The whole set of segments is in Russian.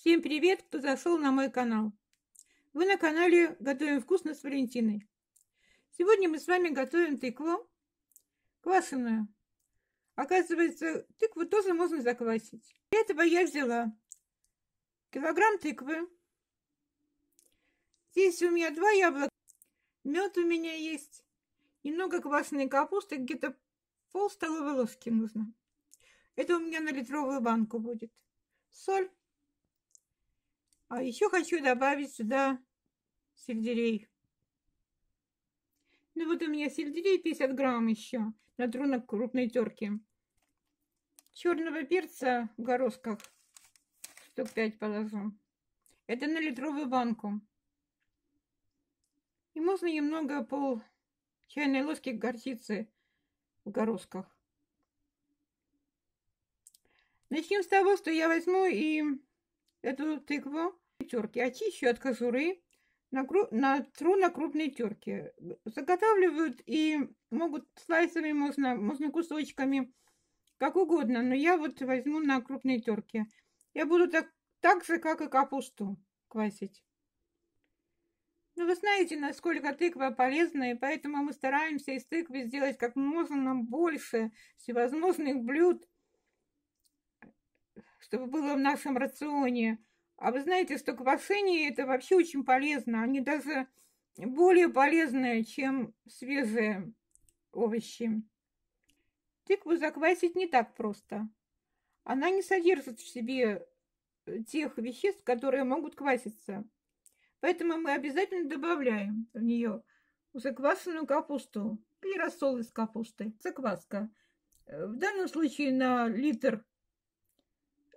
Всем привет, кто зашел на мой канал. Вы на канале «Готовим вкусно с Валентиной». Сегодня мы с вами готовим тыкву квашеную. Оказывается, тыкву тоже можно заквасить. Для этого я взяла килограмм тыквы. Здесь у меня два яблока. Мед у меня есть. Немного квашеной капусты, где-то пол столовой ложки нужно. Это у меня на литровую банку будет. Соль а еще хочу добавить сюда сельдерей. Ну вот у меня сельдерей 50 грамм еще на трунок крупной терки. Черного перца в горошках штук 5 положу. Это на литровую банку. И можно немного пол чайной ложки горчицы в горошках. Начнем с того, что я возьму и эту тыкву терке. Очищу а от кожуры, натру на крупной терке. Заготавливают и могут слайсами, можно, можно кусочками, как угодно. Но я вот возьму на крупной терке. Я буду так, так же, как и капусту квасить. Ну, вы знаете, насколько тыква полезна, и поэтому мы стараемся из тыквы сделать как можно больше всевозможных блюд, чтобы было в нашем рационе. А вы знаете, стокопосение это вообще очень полезно. Они даже более полезные, чем свежие овощи. Тыкву заквасить не так просто. Она не содержит в себе э, тех веществ, которые могут кваситься. Поэтому мы обязательно добавляем в нее заквасенную капусту или рассол из капусты, закваска. Э, в данном случае на литр,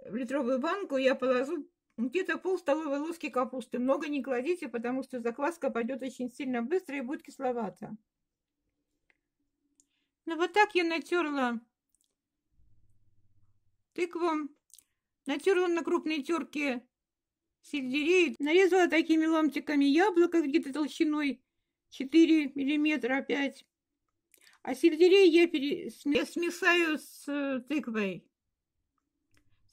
в литровую банку я положу где-то пол столовой ложки капусты. Много не кладите, потому что закваска пойдет очень сильно быстро и будет кисловато. Ну вот так я натерла тыкву. Натерла на крупной терке сельдерей. Нарезала такими ломтиками яблоко где-то толщиной 4 миллиметра опять. А сельдерей я пересмешаю с э, тыквой.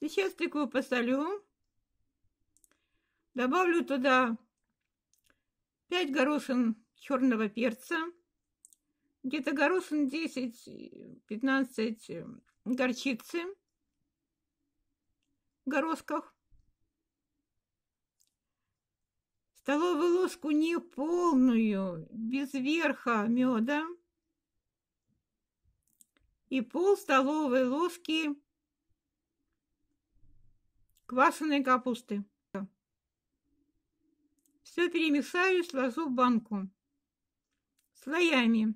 Сейчас тыкву посолю. Добавлю туда 5 горошин черного перца, где-то горошин 10-15 э, горчицы в горошках, столовую ложку неполную, без верха меда и пол столовой ложки квашеной капусты. Все перемешаю и сложу в банку. Слоями.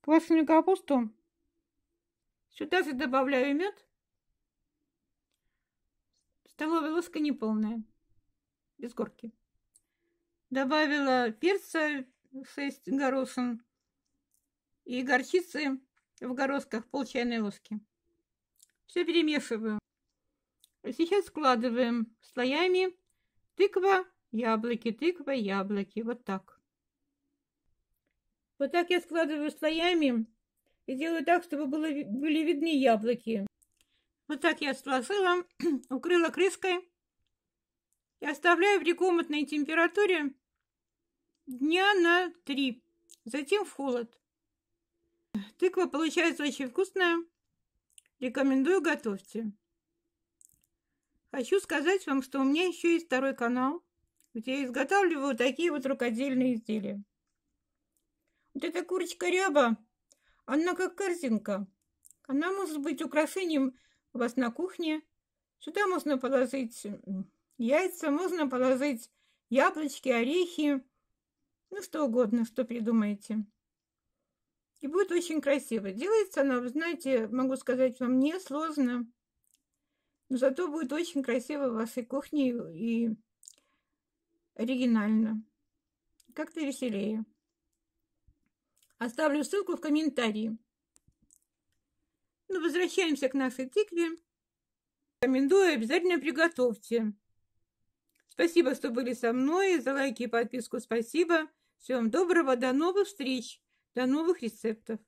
Квашеную капусту. Сюда же добавляю мед. Столовая ложка неполная. Без горки. Добавила перца 6 горошин и горчицы в горошках пол чайной ложки. Все перемешиваю. Сейчас складываем слоями тыква, Яблоки, тыква, яблоки. Вот так. Вот так я складываю слоями и делаю так, чтобы было, были видны яблоки. Вот так я сложила, укрыла крышкой и оставляю при комнатной температуре дня на три, затем в холод. Тыква получается очень вкусная. Рекомендую, готовьте. Хочу сказать вам, что у меня еще есть второй канал – где изготавливаю такие вот рукодельные изделия. Вот эта курочка ряба, она как корзинка. Она может быть украшением у вас на кухне. Сюда можно положить яйца, можно положить яблочки, орехи, ну что угодно, что придумаете. И будет очень красиво. Делается она, вы знаете, могу сказать вам, не сложно. Но зато будет очень красиво в вашей кухне и оригинально. Как-то веселее. Оставлю ссылку в комментарии. Ну, возвращаемся к нашей тыкве. Рекомендую, обязательно приготовьте. Спасибо, что были со мной. За лайки и подписку спасибо. Всем доброго, до новых встреч, до новых рецептов.